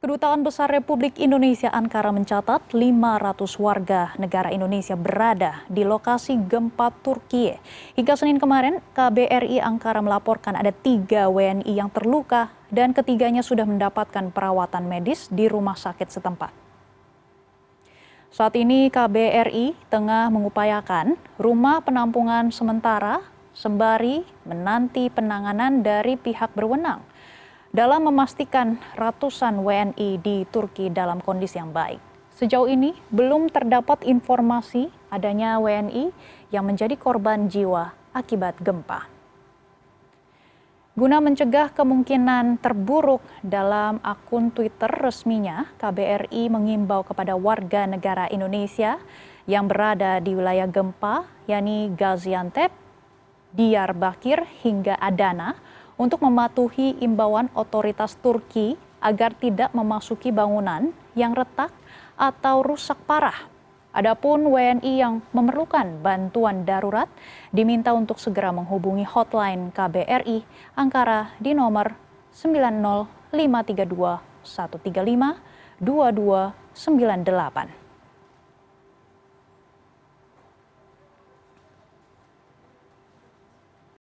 Kedutaan Besar Republik Indonesia Ankara mencatat 500 warga negara Indonesia berada di lokasi gempa Turki. Hingga Senin kemarin, KBRI Ankara melaporkan ada tiga WNI yang terluka dan ketiganya sudah mendapatkan perawatan medis di rumah sakit setempat. Saat ini KBRI tengah mengupayakan rumah penampungan sementara sembari menanti penanganan dari pihak berwenang dalam memastikan ratusan WNI di Turki dalam kondisi yang baik. Sejauh ini belum terdapat informasi adanya WNI yang menjadi korban jiwa akibat gempa. Guna mencegah kemungkinan terburuk dalam akun Twitter resminya, KBRI mengimbau kepada warga negara Indonesia yang berada di wilayah gempa, yakni Gaziantep, Diyarbakir hingga Adana untuk mematuhi imbauan otoritas Turki agar tidak memasuki bangunan yang retak atau rusak parah. Adapun WNI yang memerlukan bantuan darurat diminta untuk segera menghubungi hotline KBRI Angkara di nomor 90532 135 2298.